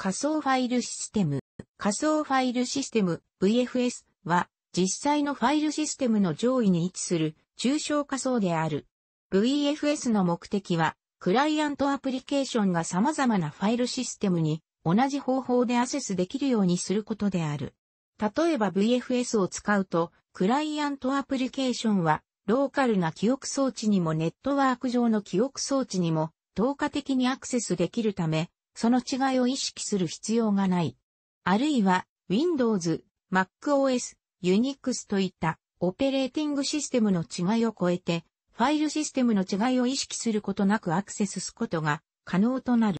仮想ファイルシステム。仮想ファイルシステム VFS は実際のファイルシステムの上位に位置する抽象仮想である。VFS の目的はクライアントアプリケーションが様々なファイルシステムに同じ方法でアセスできるようにすることである。例えば VFS を使うと、クライアントアプリケーションは、ローカルな記憶装置にもネットワーク上の記憶装置にも、透過的にアクセスできるため、その違いを意識する必要がない。あるいは、Windows、MacOS、Unix といったオペレーティングシステムの違いを超えて、ファイルシステムの違いを意識することなくアクセスすることが可能となる。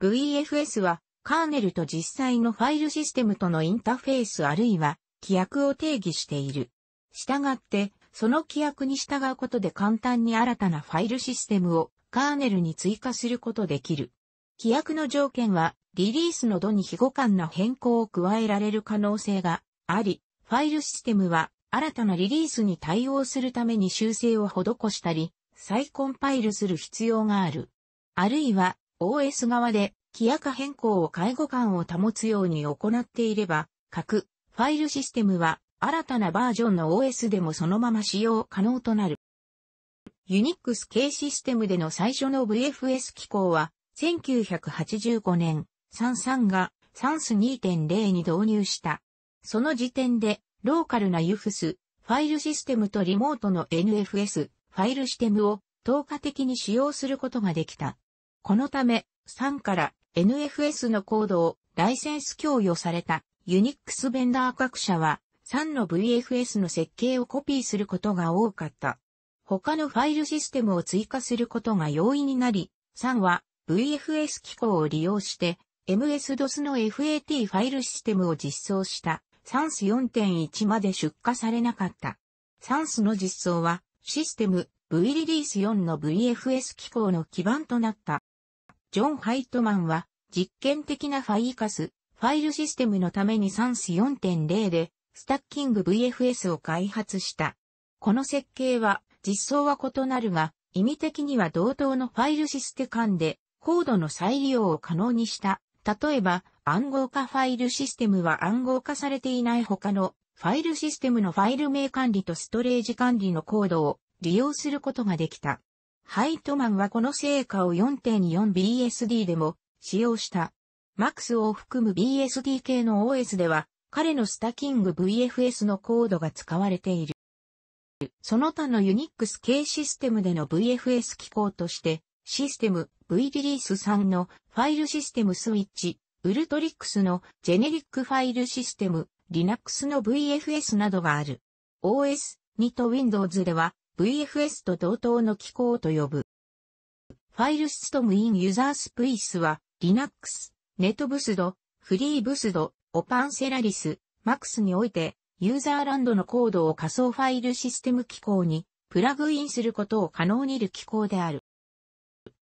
VFS は、カーネルと実際のファイルシステムとのインターフェースあるいは、規約を定義している。したがって、その規約に従うことで簡単に新たなファイルシステムをカーネルに追加することできる。規約の条件は、リリースの度に非互換な変更を加えられる可能性があり、ファイルシステムは新たなリリースに対応するために修正を施したり、再コンパイルする必要がある。あるいは OS 側で規約変更を介護感を保つように行っていれば、各ファイルシステムは新たなバージョンの OS でもそのまま使用可能となる。ユニックス系システムでの最初の VFS 機構は1985年、33がサンス2.0に導入した。その時点で、ローカルな UFS、ファイルシステムとリモートの NFS、ファイルシステムを透過的に使用することができた。このため、3から NFS のコードをライセンス供与されたユニックスベンダー各社は3の VFS の設計をコピーすることが多かった。他のファイルシステムを追加することが容易になり、3は VFS 機構を利用して MS-DOS の FAT ファイルシステムを実装したサンス4.1まで出荷されなかった。サンスの実装はシステム V リリース4の VFS 機構の基盤となった。ジョン・ハイトマンは実験的なファイカス、ファイルシステムのためにサンス4.0でスタッキング VFS を開発した。この設計は実装は異なるが、意味的には同等のファイルシステ間でコードの再利用を可能にした。例えば、暗号化ファイルシステムは暗号化されていない他のファイルシステムのファイル名管理とストレージ管理のコードを利用することができた。ハイトマンはこの成果を 4.4BSD でも使用した。MAX を含む BSD 系の OS では彼のスタキング VFS のコードが使われている。その他のユニックス系システムでの VFS 機構としてシステム V リリース3のファイルシステムスイッチ、ウルトリックスのジェネリックファイルシステム、Linux の VFS などがある。OS2 と Windows では VFS と同等の機構と呼ぶ。ファイルシステムインユーザースプースは Linux、n e t b o s t f r e e b o s t OpenCelaris、Max においてユーザーランドのコードを仮想ファイルシステム機構にプラグインすることを可能にる機構である。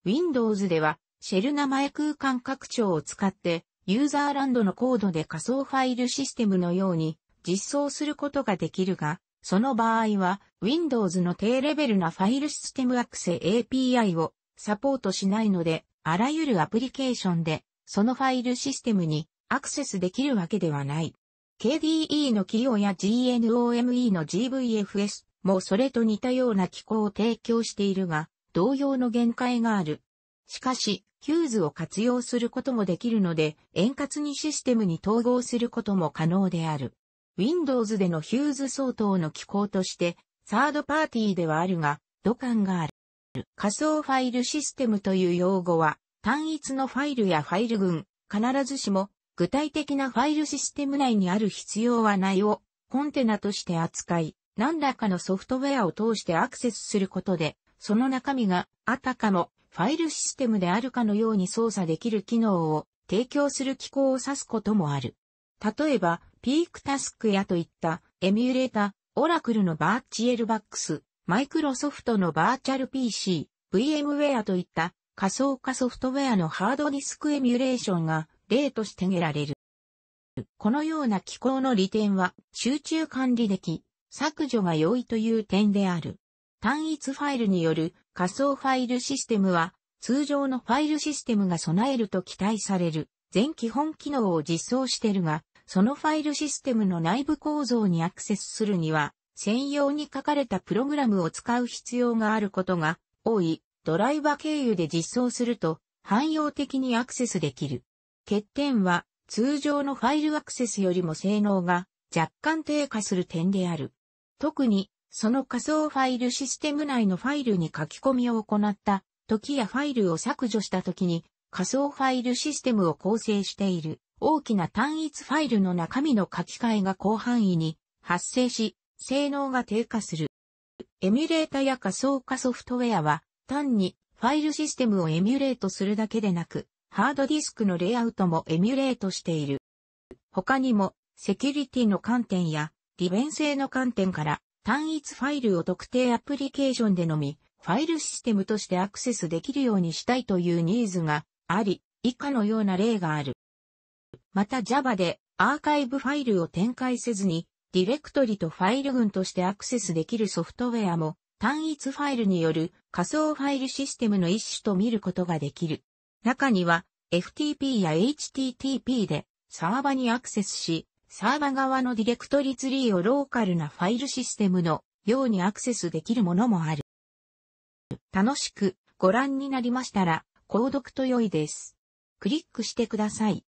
Windows では、シェル名前空間拡張を使って、ユーザーランドのコードで仮想ファイルシステムのように実装することができるが、その場合は Windows の低レベルなファイルシステムアクセ API をサポートしないので、あらゆるアプリケーションでそのファイルシステムにアクセスできるわけではない。KDE の企業や GNOME の GVFS もそれと似たような機構を提供しているが、同様の限界がある。しかし、ヒューズを活用することもできるので、円滑にシステムに統合することも可能である。Windows でのヒューズ相当の機構として、サードパーティーではあるが、土管がある。仮想ファイルシステムという用語は、単一のファイルやファイル群、必ずしも具体的なファイルシステム内にある必要はないをコンテナとして扱い、何らかのソフトウェアを通してアクセスすることでその中身があたかもファイルシステムであるかのように操作できる機能を提供する機構を指すこともある。例えば、ピークタスクやといったエミュレータ、オラクルのバーチエルバックス、マイクロソフトのバーチャル PC、v m ウェアといった仮想化ソフトウェアのハードディスクエミュレーションが例として挙げられる。このような機構の利点は集中管理でき、削除が容易という点である。単一ファイルによる仮想ファイルシステムは、通常のファイルシステムが備えると期待される全基本機能を実装しているが、そのファイルシステムの内部構造にアクセスするには、専用に書かれたプログラムを使う必要があることが多い、ドライバ経由で実装すると、汎用的にアクセスできる。欠点は、通常のファイルアクセスよりも性能が若干低下する点である。特にその仮想ファイルシステム内のファイルに書き込みを行った時やファイルを削除した時に仮想ファイルシステムを構成している大きな単一ファイルの中身の書き換えが広範囲に発生し、性能が低下する。エミュレータや仮想化ソフトウェアは単にファイルシステムをエミュレートするだけでなく、ハードディスクのレイアウトもエミュレートしている。他にもセキュリティの観点や利便性の観点から単一ファイルを特定アプリケーションでのみ、ファイルシステムとしてアクセスできるようにしたいというニーズがあり、以下のような例がある。また Java でアーカイブファイルを展開せずに、ディレクトリとファイル群としてアクセスできるソフトウェアも、単一ファイルによる仮想ファイルシステムの一種と見ることができる。中には、FTP や HTTP でサーバにアクセスし、サーバ側のディレクトリツリーをローカルなファイルシステムのようにアクセスできるものもある。楽しくご覧になりましたら、購読と良いです。クリックしてください。